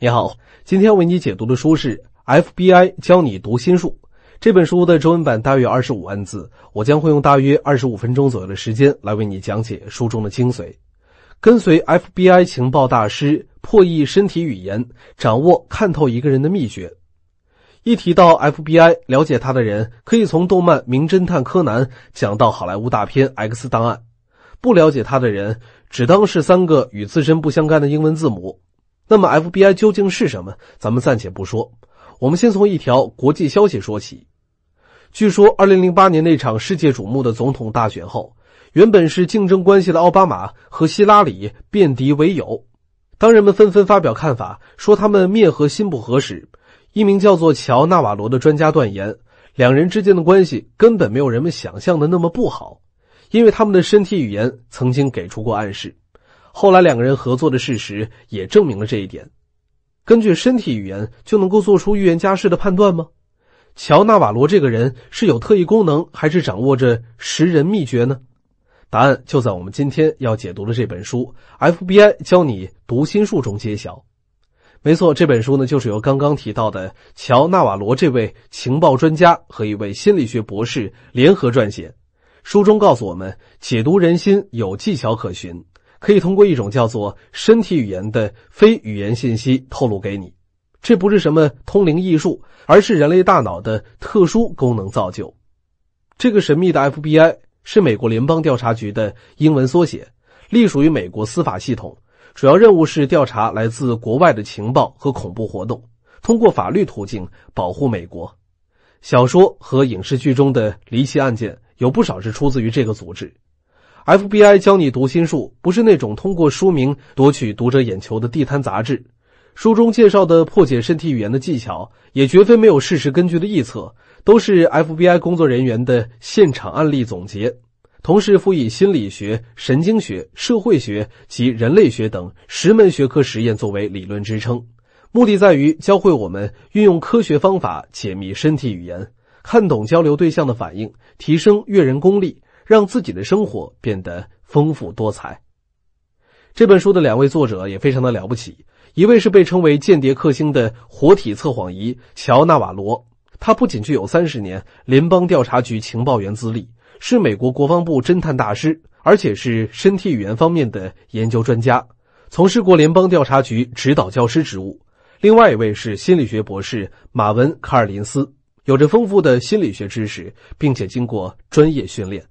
你好，今天为你解读的书是《FBI 教你读心术》。这本书的中文版大约二十五万字，我将会用大约二十五分钟左右的时间来为你讲解书中的精髓。跟随 FBI 情报大师破译身体语言，掌握看透一个人的秘诀。一提到 FBI，了解他的人可以从动漫《名侦探柯南》讲到好莱坞大片《X 档案》，不了解他的人只当是三个与自身不相干的英文字母。那么 FBI 究竟是什么？咱们暂且不说，我们先从一条国际消息说起。据说，二零零八年那场世界瞩目的总统大选后，原本是竞争关系的奥巴马和希拉里变敌为友。当人们纷纷发表看法说他们“灭和心不和”时，一名叫做乔·纳瓦罗的专家断言，两人之间的关系根本没有人们想象的那么不好，因为他们的身体语言曾经给出过暗示。后来两个人合作的事实也证明了这一点。根据身体语言就能够做出预言家式的判断吗？乔纳瓦罗这个人是有特异功能，还是掌握着识人秘诀呢？答案就在我们今天要解读的这本书《FBI 教你读心术》中揭晓。没错，这本书呢，就是由刚刚提到的乔纳瓦罗这位情报专家和一位心理学博士联合撰写。书中告诉我们，解读人心有技巧可循。可以通过一种叫做身体语言的非语言信息透露给你，这不是什么通灵艺术，而是人类大脑的特殊功能造就。这个神秘的 FBI 是美国联邦调查局的英文缩写，隶属于美国司法系统，主要任务是调查来自国外的情报和恐怖活动，通过法律途径保护美国。小说和影视剧中的离奇案件有不少是出自于这个组织。FBI 教你读心术，不是那种通过书名夺取读者眼球的地摊杂志。书中介绍的破解身体语言的技巧，也绝非没有事实根据的臆测，都是 FBI 工作人员的现场案例总结，同时辅以心理学、神经学、社会学及人类学等十门学科实验作为理论支撑，目的在于教会我们运用科学方法解密身体语言，看懂交流对象的反应，提升阅人功力。让自己的生活变得丰富多彩。这本书的两位作者也非常的了不起，一位是被称为“间谍克星”的活体测谎仪乔纳瓦罗，他不仅具有三十年联邦调查局情报员资历，是美国国防部侦探大师，而且是身体语言方面的研究专家，从事过联邦调查局指导教师职务；另外一位是心理学博士马文卡尔林斯，有着丰富的心理学知识，并且经过专业训练。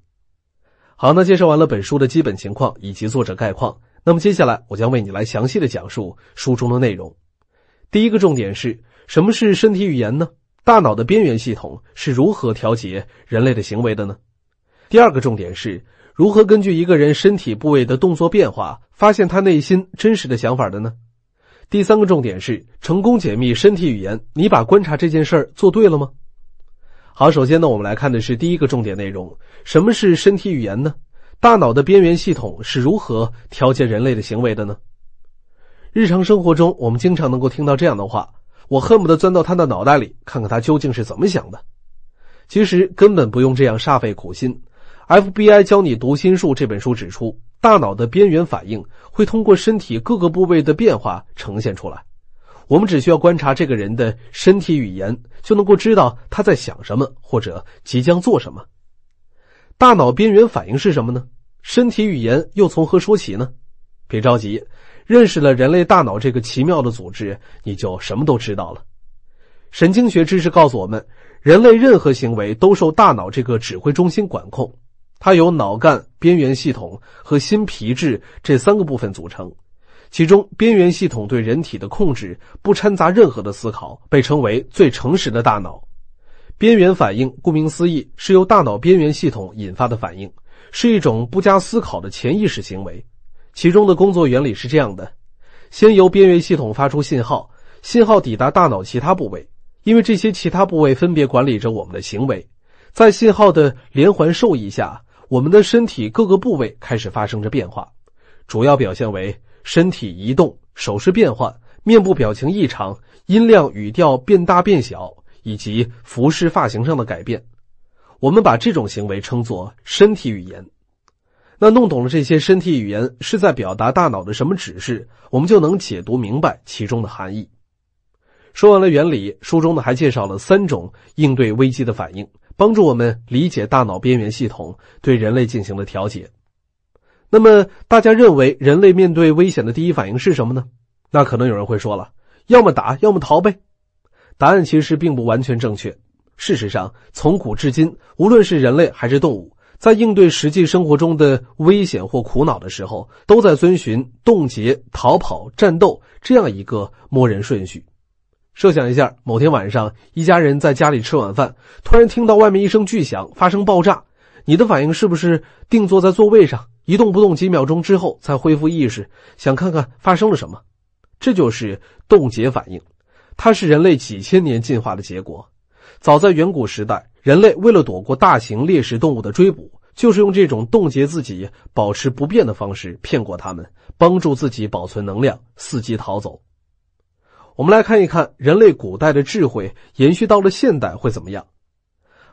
好，那介绍完了本书的基本情况以及作者概况，那么接下来我将为你来详细的讲述书中的内容。第一个重点是，什么是身体语言呢？大脑的边缘系统是如何调节人类的行为的呢？第二个重点是，如何根据一个人身体部位的动作变化，发现他内心真实的想法的呢？第三个重点是，成功解密身体语言，你把观察这件事儿做对了吗？好，首先呢，我们来看的是第一个重点内容：什么是身体语言呢？大脑的边缘系统是如何调节人类的行为的呢？日常生活中，我们经常能够听到这样的话：“我恨不得钻到他的脑袋里，看看他究竟是怎么想的。”其实根本不用这样煞费苦心。FBI 教你读心术这本书指出，大脑的边缘反应会通过身体各个部位的变化呈现出来。我们只需要观察这个人的身体语言，就能够知道他在想什么或者即将做什么。大脑边缘反应是什么呢？身体语言又从何说起呢？别着急，认识了人类大脑这个奇妙的组织，你就什么都知道了。神经学知识告诉我们，人类任何行为都受大脑这个指挥中心管控，它由脑干、边缘系统和新皮质这三个部分组成。其中，边缘系统对人体的控制不掺杂任何的思考，被称为最诚实的大脑。边缘反应，顾名思义，是由大脑边缘系统引发的反应，是一种不加思考的潜意识行为。其中的工作原理是这样的：先由边缘系统发出信号，信号抵达大脑其他部位，因为这些其他部位分别管理着我们的行为。在信号的连环授意下，我们的身体各个部位开始发生着变化，主要表现为。身体移动、手势变换、面部表情异常、音量语调变大变小，以及服饰发型上的改变，我们把这种行为称作身体语言。那弄懂了这些身体语言是在表达大脑的什么指示，我们就能解读明白其中的含义。说完了原理，书中呢还介绍了三种应对危机的反应，帮助我们理解大脑边缘系统对人类进行了调节。那么，大家认为人类面对危险的第一反应是什么呢？那可能有人会说了：“要么打，要么逃呗。”答案其实并不完全正确。事实上，从古至今，无论是人类还是动物，在应对实际生活中的危险或苦恼的时候，都在遵循冻结、逃跑、战斗这样一个默认顺序。设想一下，某天晚上，一家人在家里吃晚饭，突然听到外面一声巨响，发生爆炸，你的反应是不是定坐在座位上？一动不动，几秒钟之后才恢复意识，想看看发生了什么。这就是冻结反应，它是人类几千年进化的结果。早在远古时代，人类为了躲过大型猎食动物的追捕，就是用这种冻结自己、保持不变的方式骗过他们，帮助自己保存能量，伺机逃走。我们来看一看人类古代的智慧延续到了现代会怎么样。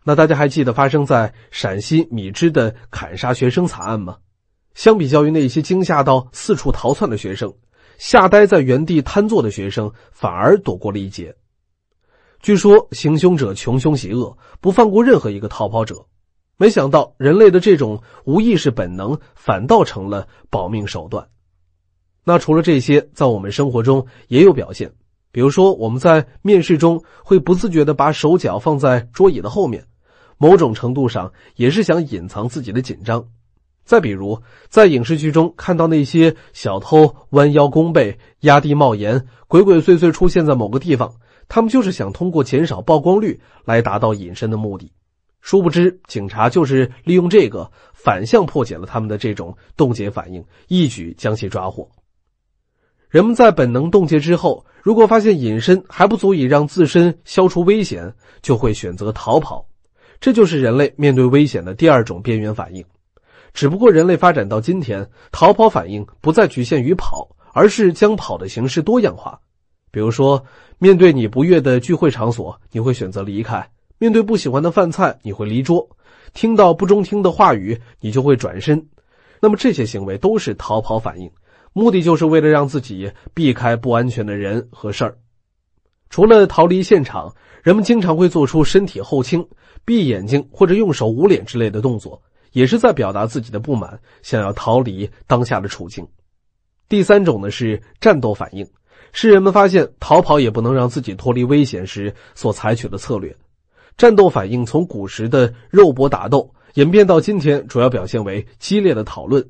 那大家还记得发生在陕西米脂的砍杀学生惨案吗？相比较于那些惊吓到四处逃窜的学生，吓呆在原地瘫坐的学生反而躲过了一劫。据说行凶者穷凶极恶，不放过任何一个逃跑者。没想到人类的这种无意识本能，反倒成了保命手段。那除了这些，在我们生活中也有表现，比如说我们在面试中会不自觉地把手脚放在桌椅的后面，某种程度上也是想隐藏自己的紧张。再比如，在影视剧中看到那些小偷弯腰弓背、压低帽檐、鬼鬼祟祟出现在某个地方，他们就是想通过减少曝光率来达到隐身的目的。殊不知，警察就是利用这个反向破解了他们的这种冻结反应，一举将其抓获。人们在本能冻结之后，如果发现隐身还不足以让自身消除危险，就会选择逃跑。这就是人类面对危险的第二种边缘反应。只不过，人类发展到今天，逃跑反应不再局限于跑，而是将跑的形式多样化。比如说，面对你不悦的聚会场所，你会选择离开；面对不喜欢的饭菜，你会离桌；听到不中听的话语，你就会转身。那么，这些行为都是逃跑反应，目的就是为了让自己避开不安全的人和事儿。除了逃离现场，人们经常会做出身体后倾、闭眼睛或者用手捂脸之类的动作。也是在表达自己的不满，想要逃离当下的处境。第三种呢是战斗反应，是人们发现逃跑也不能让自己脱离危险时所采取的策略。战斗反应从古时的肉搏打斗演变到今天，主要表现为激烈的讨论、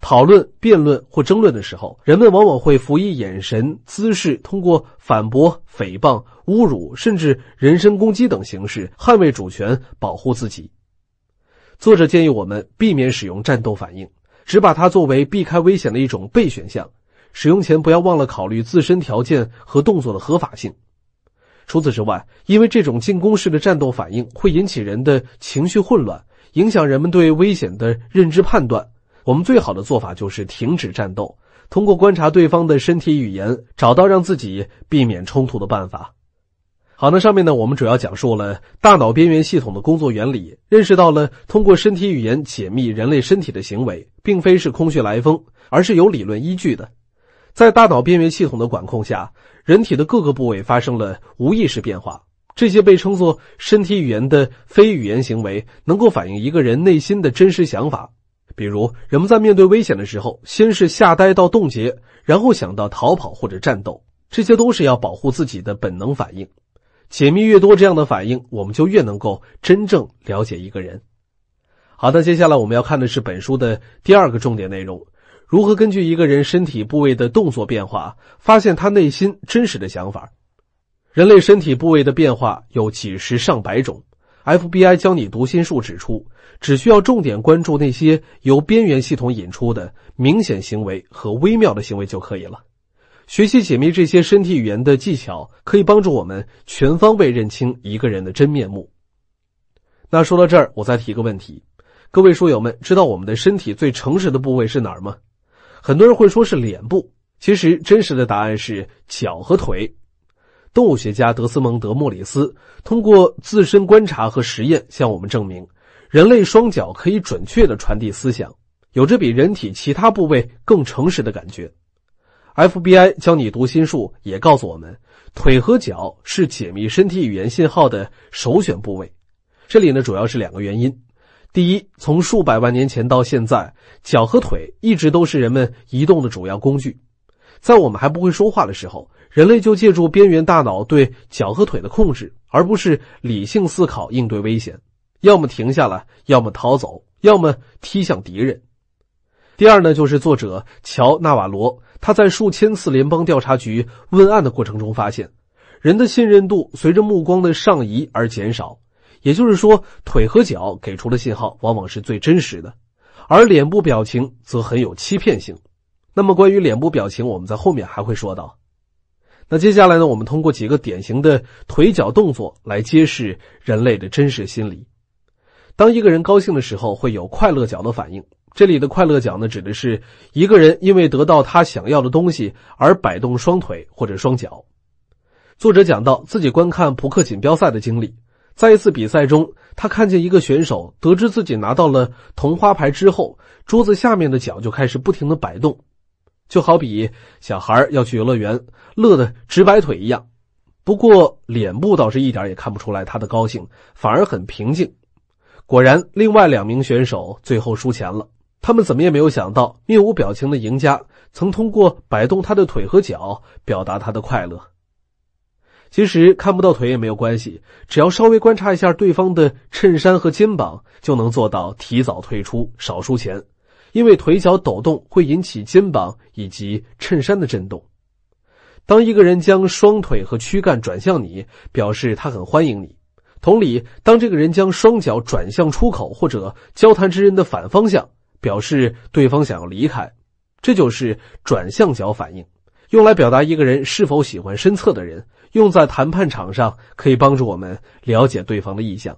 讨论、辩论或争论的时候，人们往往会辅以眼神、姿势，通过反驳、诽谤、侮辱，甚至人身攻击等形式捍卫主权，保护自己。作者建议我们避免使用战斗反应，只把它作为避开危险的一种备选项。使用前不要忘了考虑自身条件和动作的合法性。除此之外，因为这种进攻式的战斗反应会引起人的情绪混乱，影响人们对危险的认知判断。我们最好的做法就是停止战斗，通过观察对方的身体语言，找到让自己避免冲突的办法。好，那上面呢？我们主要讲述了大脑边缘系统的工作原理，认识到了通过身体语言解密人类身体的行为，并非是空穴来风，而是有理论依据的。在大脑边缘系统的管控下，人体的各个部位发生了无意识变化。这些被称作身体语言的非语言行为，能够反映一个人内心的真实想法。比如，人们在面对危险的时候，先是吓呆到冻结，然后想到逃跑或者战斗，这些都是要保护自己的本能反应。解密越多，这样的反应我们就越能够真正了解一个人。好的，接下来我们要看的是本书的第二个重点内容：如何根据一个人身体部位的动作变化，发现他内心真实的想法。人类身体部位的变化有几十上百种，FBI 教你读心术指出，只需要重点关注那些由边缘系统引出的明显行为和微妙的行为就可以了。学习解密这些身体语言的技巧，可以帮助我们全方位认清一个人的真面目。那说到这儿，我再提个问题：各位书友们，知道我们的身体最诚实的部位是哪儿吗？很多人会说是脸部，其实真实的答案是脚和腿。动物学家德斯蒙德·莫里斯通过自身观察和实验，向我们证明，人类双脚可以准确的传递思想，有着比人体其他部位更诚实的感觉。FBI 教你读心术，也告诉我们，腿和脚是解密身体语言信号的首选部位。这里呢，主要是两个原因：第一，从数百万年前到现在，脚和腿一直都是人们移动的主要工具。在我们还不会说话的时候，人类就借助边缘大脑对脚和腿的控制，而不是理性思考应对危险，要么停下来，要么逃走，要么踢向敌人。第二呢，就是作者乔纳瓦罗。他在数千次联邦调查局问案的过程中发现，人的信任度随着目光的上移而减少，也就是说，腿和脚给出的信号往往是最真实的，而脸部表情则很有欺骗性。那么关于脸部表情，我们在后面还会说到。那接下来呢？我们通过几个典型的腿脚动作来揭示人类的真实心理。当一个人高兴的时候，会有快乐脚的反应。这里的快乐奖呢，指的是一个人因为得到他想要的东西而摆动双腿或者双脚。作者讲到自己观看扑克锦标赛的经历，在一次比赛中，他看见一个选手得知自己拿到了同花牌之后，桌子下面的脚就开始不停的摆动，就好比小孩要去游乐园，乐得直摆腿一样。不过脸部倒是一点也看不出来他的高兴，反而很平静。果然，另外两名选手最后输钱了。他们怎么也没有想到，面无表情的赢家曾通过摆动他的腿和脚表达他的快乐。其实看不到腿也没有关系，只要稍微观察一下对方的衬衫和肩膀，就能做到提早退出，少输钱。因为腿脚抖动会引起肩膀以及衬衫的震动。当一个人将双腿和躯干转向你，表示他很欢迎你。同理，当这个人将双脚转向出口或者交谈之人的反方向。表示对方想要离开，这就是转向角反应，用来表达一个人是否喜欢身侧的人。用在谈判场上，可以帮助我们了解对方的意向。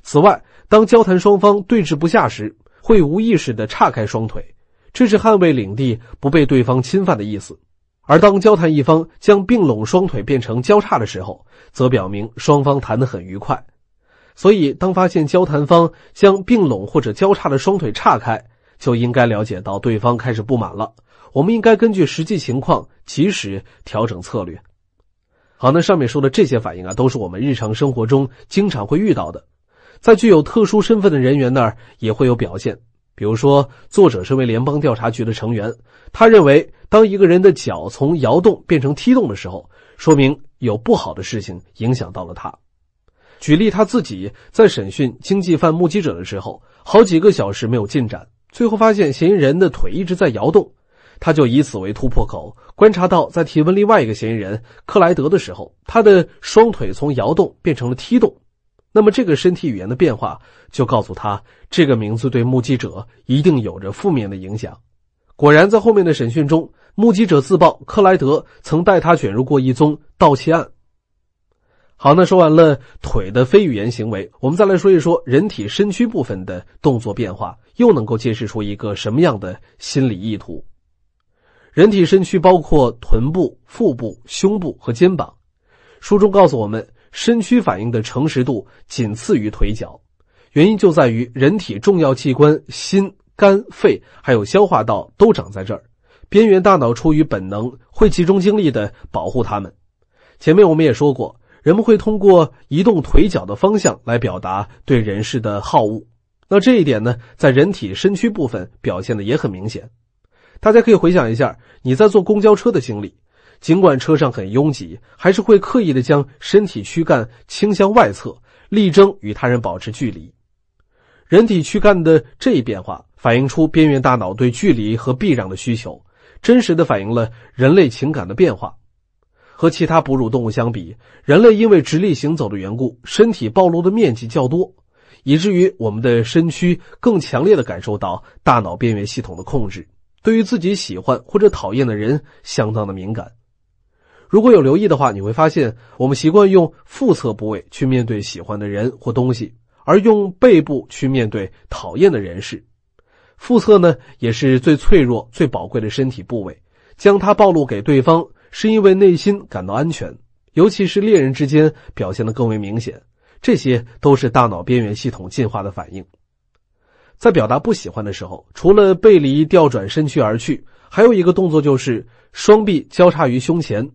此外，当交谈双方对峙不下时，会无意识的岔开双腿，这是捍卫领地不被对方侵犯的意思。而当交谈一方将并拢双腿变成交叉的时候，则表明双方谈得很愉快。所以，当发现交谈方将并拢或者交叉的双腿岔开，就应该了解到对方开始不满了。我们应该根据实际情况及时调整策略。好，那上面说的这些反应啊，都是我们日常生活中经常会遇到的，在具有特殊身份的人员那儿也会有表现。比如说，作者身为联邦调查局的成员，他认为当一个人的脚从摇动变成踢动的时候，说明有不好的事情影响到了他。举例，他自己在审讯经济犯目击者的时候，好几个小时没有进展，最后发现嫌疑人的腿一直在摇动，他就以此为突破口，观察到在提问另外一个嫌疑人克莱德的时候，他的双腿从摇动变成了踢动，那么这个身体语言的变化就告诉他，这个名字对目击者一定有着负面的影响。果然，在后面的审讯中，目击者自曝克莱德曾带他卷入过一宗盗窃案。好，那说完了腿的非语言行为，我们再来说一说人体身躯部分的动作变化，又能够揭示出一个什么样的心理意图？人体身躯包括臀部、腹部、胸部和肩膀。书中告诉我们，身躯反应的诚实度仅次于腿脚，原因就在于人体重要器官心、肝、肺还有消化道都长在这儿，边缘大脑出于本能会集中精力的保护它们。前面我们也说过。人们会通过移动腿脚的方向来表达对人事的好恶，那这一点呢，在人体身躯部分表现的也很明显。大家可以回想一下你在坐公交车的经历，尽管车上很拥挤，还是会刻意的将身体躯干倾向外侧，力争与他人保持距离。人体躯干的这一变化，反映出边缘大脑对距离和避让的需求，真实的反映了人类情感的变化。和其他哺乳动物相比，人类因为直立行走的缘故，身体暴露的面积较多，以至于我们的身躯更强烈的感受到大脑边缘系统的控制。对于自己喜欢或者讨厌的人，相当的敏感。如果有留意的话，你会发现我们习惯用腹侧部位去面对喜欢的人或东西，而用背部去面对讨厌的人事。腹侧呢，也是最脆弱、最宝贵的身体部位，将它暴露给对方。是因为内心感到安全，尤其是恋人之间表现得更为明显。这些都是大脑边缘系统进化的反应。在表达不喜欢的时候，除了背离、调转身躯而去，还有一个动作就是双臂交叉于胸前，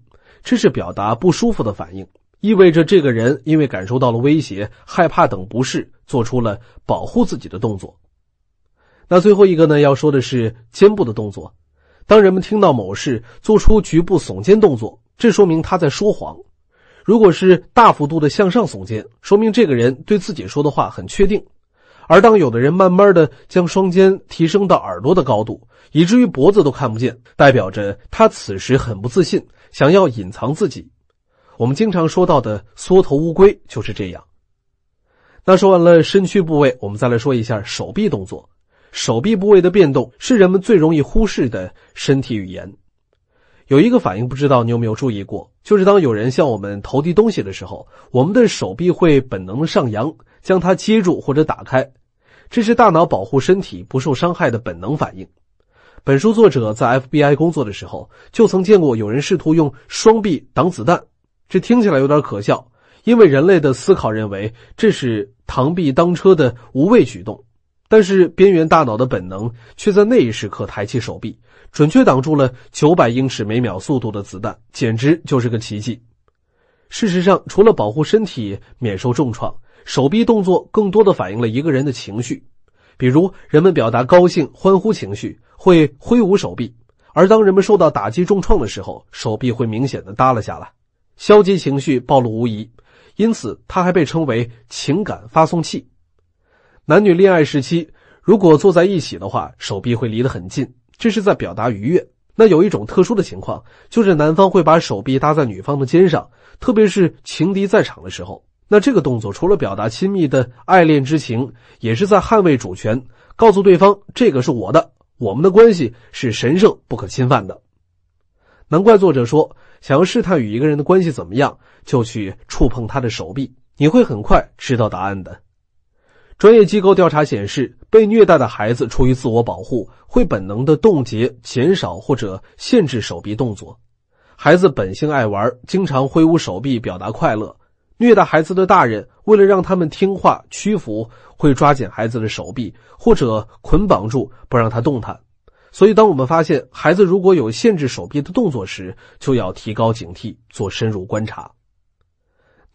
这是表达不舒服的反应，意味着这个人因为感受到了威胁、害怕等不适，做出了保护自己的动作。那最后一个呢？要说的是肩部的动作。当人们听到某事，做出局部耸肩动作，这说明他在说谎；如果是大幅度的向上耸肩，说明这个人对自己说的话很确定；而当有的人慢慢的将双肩提升到耳朵的高度，以至于脖子都看不见，代表着他此时很不自信，想要隐藏自己。我们经常说到的缩头乌龟就是这样。那说完了身躯部位，我们再来说一下手臂动作。手臂部位的变动是人们最容易忽视的身体语言。有一个反应，不知道你有没有注意过，就是当有人向我们投递东西的时候，我们的手臂会本能的上扬，将它接住或者打开。这是大脑保护身体不受伤害的本能反应。本书作者在 FBI 工作的时候，就曾见过有人试图用双臂挡子弹。这听起来有点可笑，因为人类的思考认为这是螳臂当车的无畏举动。但是，边缘大脑的本能却在那一时刻抬起手臂，准确挡住了九百英尺每秒速度的子弹，简直就是个奇迹。事实上，除了保护身体免受重创，手臂动作更多的反映了一个人的情绪。比如，人们表达高兴、欢呼情绪会挥舞手臂，而当人们受到打击、重创的时候，手臂会明显的耷拉下来，消极情绪暴露无遗。因此，它还被称为情感发送器。男女恋爱时期，如果坐在一起的话，手臂会离得很近，这是在表达愉悦。那有一种特殊的情况，就是男方会把手臂搭在女方的肩上，特别是情敌在场的时候。那这个动作除了表达亲密的爱恋之情，也是在捍卫主权，告诉对方这个是我的，我们的关系是神圣不可侵犯的。难怪作者说，想要试探与一个人的关系怎么样，就去触碰他的手臂，你会很快知道答案的。专业机构调查显示，被虐待的孩子出于自我保护，会本能的冻结、减少或者限制手臂动作。孩子本性爱玩，经常挥舞手臂表达快乐。虐待孩子的大人为了让他们听话屈服，会抓紧孩子的手臂或者捆绑住，不让他动弹。所以，当我们发现孩子如果有限制手臂的动作时，就要提高警惕，做深入观察。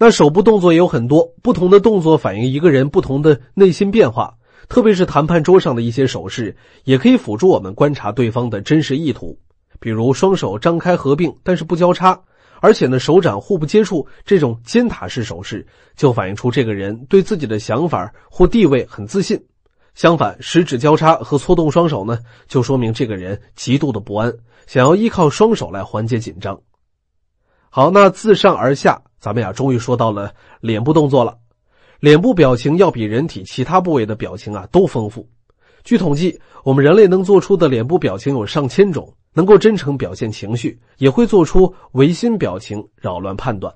那手部动作也有很多不同的动作，反映一个人不同的内心变化。特别是谈判桌上的一些手势，也可以辅助我们观察对方的真实意图。比如双手张开合并，但是不交叉，而且呢手掌互不接触，这种尖塔式手势就反映出这个人对自己的想法或地位很自信。相反，食指交叉和搓动双手呢，就说明这个人极度的不安，想要依靠双手来缓解紧张。好，那自上而下。咱们呀，终于说到了脸部动作了。脸部表情要比人体其他部位的表情啊都丰富。据统计，我们人类能做出的脸部表情有上千种，能够真诚表现情绪，也会做出违心表情，扰乱判断。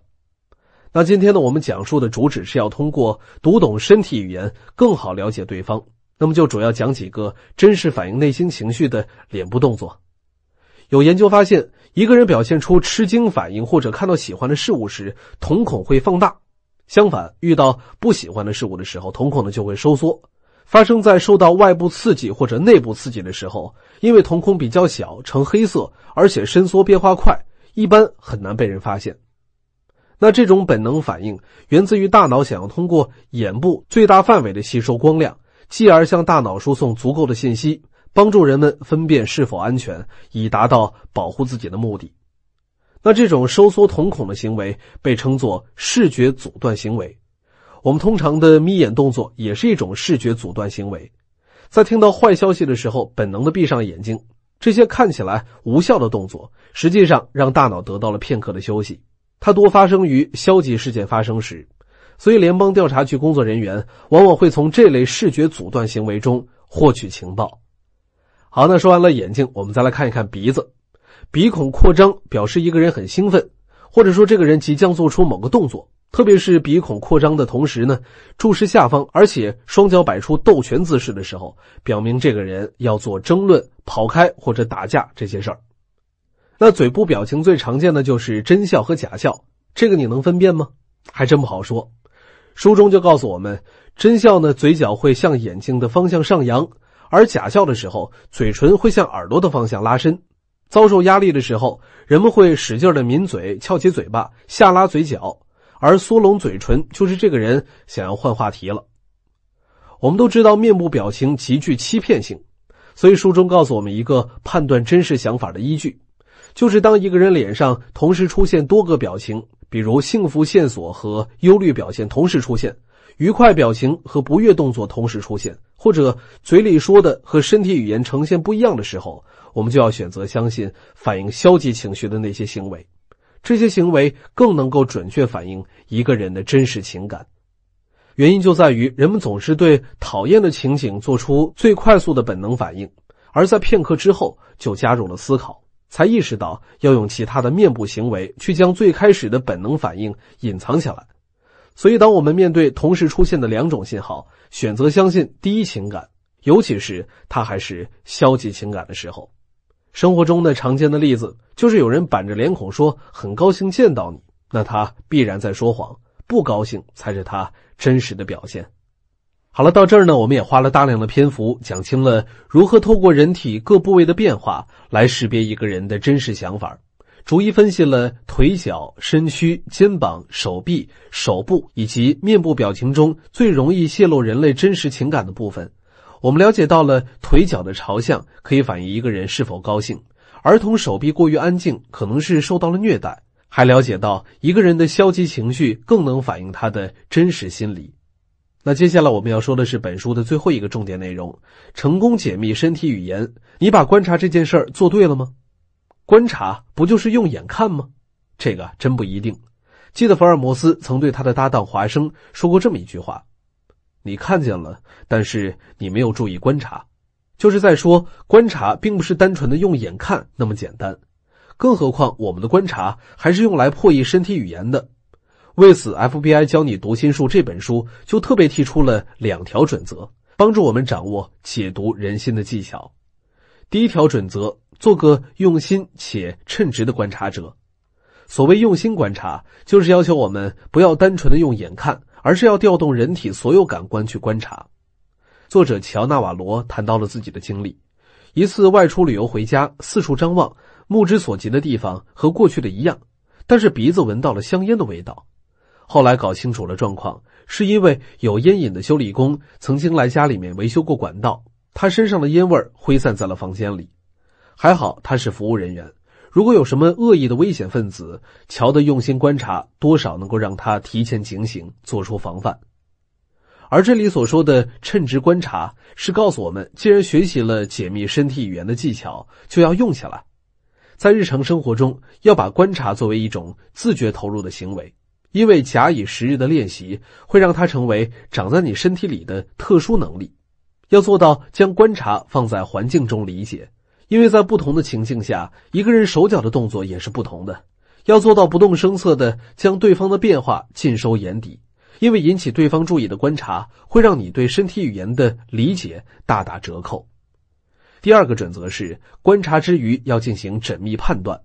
那今天呢，我们讲述的主旨是要通过读懂身体语言，更好了解对方。那么就主要讲几个真实反映内心情绪的脸部动作。有研究发现。一个人表现出吃惊反应或者看到喜欢的事物时，瞳孔会放大；相反，遇到不喜欢的事物的时候，瞳孔呢就会收缩。发生在受到外部刺激或者内部刺激的时候，因为瞳孔比较小，呈黑色，而且伸缩变化快，一般很难被人发现。那这种本能反应源自于大脑想要通过眼部最大范围的吸收光亮，继而向大脑输送足够的信息。帮助人们分辨是否安全，以达到保护自己的目的。那这种收缩瞳孔的行为被称作视觉阻断行为。我们通常的眯眼动作也是一种视觉阻断行为。在听到坏消息的时候，本能的闭上眼睛。这些看起来无效的动作，实际上让大脑得到了片刻的休息。它多发生于消极事件发生时，所以联邦调查局工作人员往往会从这类视觉阻断行为中获取情报。好，那说完了眼睛，我们再来看一看鼻子。鼻孔扩张表示一个人很兴奋，或者说这个人即将做出某个动作。特别是鼻孔扩张的同时呢，注视下方，而且双脚摆出斗拳姿势的时候，表明这个人要做争论、跑开或者打架这些事儿。那嘴部表情最常见的就是真笑和假笑，这个你能分辨吗？还真不好说。书中就告诉我们，真笑呢，嘴角会向眼睛的方向上扬。而假笑的时候，嘴唇会向耳朵的方向拉伸；遭受压力的时候，人们会使劲的抿嘴、翘起嘴巴、下拉嘴角；而缩拢嘴唇，就是这个人想要换话题了。我们都知道面部表情极具欺骗性，所以书中告诉我们一个判断真实想法的依据，就是当一个人脸上同时出现多个表情，比如幸福线索和忧虑表现同时出现。愉快表情和不悦动作同时出现，或者嘴里说的和身体语言呈现不一样的时候，我们就要选择相信反映消极情绪的那些行为。这些行为更能够准确反映一个人的真实情感。原因就在于人们总是对讨厌的情景做出最快速的本能反应，而在片刻之后就加入了思考，才意识到要用其他的面部行为去将最开始的本能反应隐藏起来。所以，当我们面对同时出现的两种信号，选择相信第一情感，尤其是它还是消极情感的时候，生活中呢常见的例子就是有人板着脸孔说“很高兴见到你”，那他必然在说谎，不高兴才是他真实的表现。好了，到这儿呢，我们也花了大量的篇幅讲清了如何透过人体各部位的变化来识别一个人的真实想法。逐一分析了腿脚、身躯、肩膀、手臂、手部以及面部表情中最容易泄露人类真实情感的部分。我们了解到了腿脚的朝向可以反映一个人是否高兴，儿童手臂过于安静可能是受到了虐待，还了解到一个人的消极情绪更能反映他的真实心理。那接下来我们要说的是本书的最后一个重点内容——成功解密身体语言。你把观察这件事儿做对了吗？观察不就是用眼看吗？这个真不一定。记得福尔摩斯曾对他的搭档华生说过这么一句话：“你看见了，但是你没有注意观察。”就是在说观察并不是单纯的用眼看那么简单。更何况我们的观察还是用来破译身体语言的。为此，FBI 教你读心术这本书就特别提出了两条准则，帮助我们掌握解读人心的技巧。第一条准则。做个用心且称职的观察者。所谓用心观察，就是要求我们不要单纯的用眼看，而是要调动人体所有感官去观察。作者乔纳瓦罗谈到了自己的经历：一次外出旅游回家，四处张望，目之所及的地方和过去的一样，但是鼻子闻到了香烟的味道。后来搞清楚了状况，是因为有烟瘾的修理工曾经来家里面维修过管道，他身上的烟味儿挥散在了房间里。还好他是服务人员，如果有什么恶意的危险分子，乔的用心观察多少能够让他提前警醒，做出防范。而这里所说的称职观察，是告诉我们，既然学习了解密身体语言的技巧，就要用起来，在日常生活中要把观察作为一种自觉投入的行为，因为假以时日的练习，会让他成为长在你身体里的特殊能力。要做到将观察放在环境中理解。因为在不同的情境下，一个人手脚的动作也是不同的。要做到不动声色的将对方的变化尽收眼底，因为引起对方注意的观察会让你对身体语言的理解大打折扣。第二个准则是，观察之余要进行缜密判断。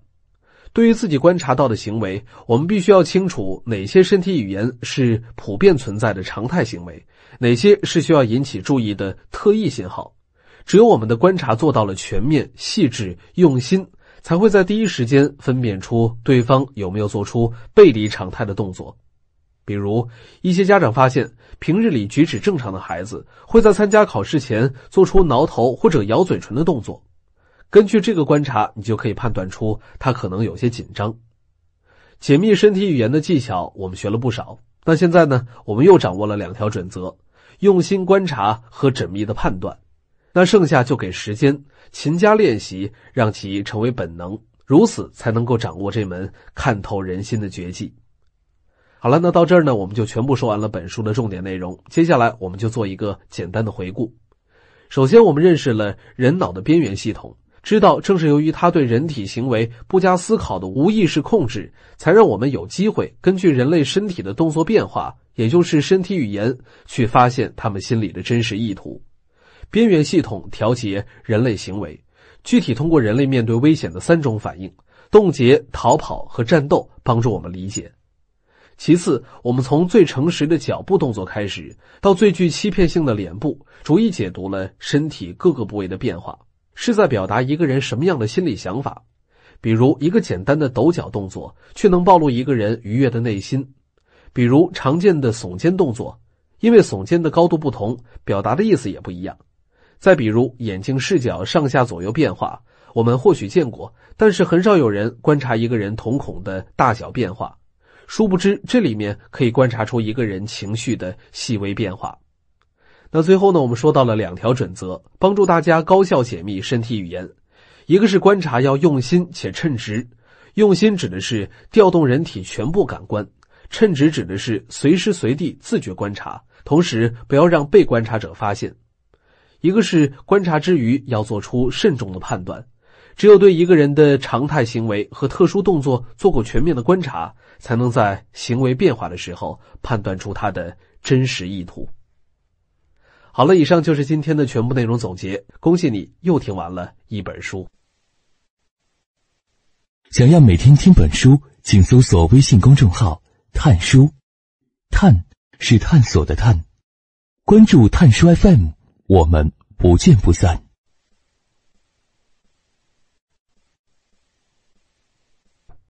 对于自己观察到的行为，我们必须要清楚哪些身体语言是普遍存在的常态行为，哪些是需要引起注意的特异信号。只有我们的观察做到了全面、细致、用心，才会在第一时间分辨出对方有没有做出背离常态的动作。比如，一些家长发现平日里举止正常的孩子，会在参加考试前做出挠头或者咬嘴唇的动作。根据这个观察，你就可以判断出他可能有些紧张。解密身体语言的技巧，我们学了不少。那现在呢？我们又掌握了两条准则：用心观察和缜密的判断。那剩下就给时间，勤加练习，让其成为本能，如此才能够掌握这门看透人心的绝技。好了，那到这儿呢，我们就全部说完了本书的重点内容。接下来我们就做一个简单的回顾。首先，我们认识了人脑的边缘系统，知道正是由于它对人体行为不加思考的无意识控制，才让我们有机会根据人类身体的动作变化，也就是身体语言，去发现他们心里的真实意图。边缘系统调节人类行为，具体通过人类面对危险的三种反应——冻结、逃跑和战斗，帮助我们理解。其次，我们从最诚实的脚步动作开始，到最具欺骗性的脸部，逐一解读了身体各个部位的变化，是在表达一个人什么样的心理想法。比如，一个简单的抖脚动作，却能暴露一个人愉悦的内心；比如常见的耸肩动作，因为耸肩的高度不同，表达的意思也不一样。再比如，眼睛视角上下左右变化，我们或许见过，但是很少有人观察一个人瞳孔的大小变化。殊不知，这里面可以观察出一个人情绪的细微变化。那最后呢，我们说到了两条准则，帮助大家高效解密身体语言。一个是观察要用心且称职，用心指的是调动人体全部感官，称职指的是随时随地自觉观察，同时不要让被观察者发现。一个是观察之余要做出慎重的判断，只有对一个人的常态行为和特殊动作做过全面的观察，才能在行为变化的时候判断出他的真实意图。好了，以上就是今天的全部内容总结。恭喜你又听完了一本书。想要每天听本书，请搜索微信公众号“探书”，探是探索的探，关注探书 FM。我们不见不散。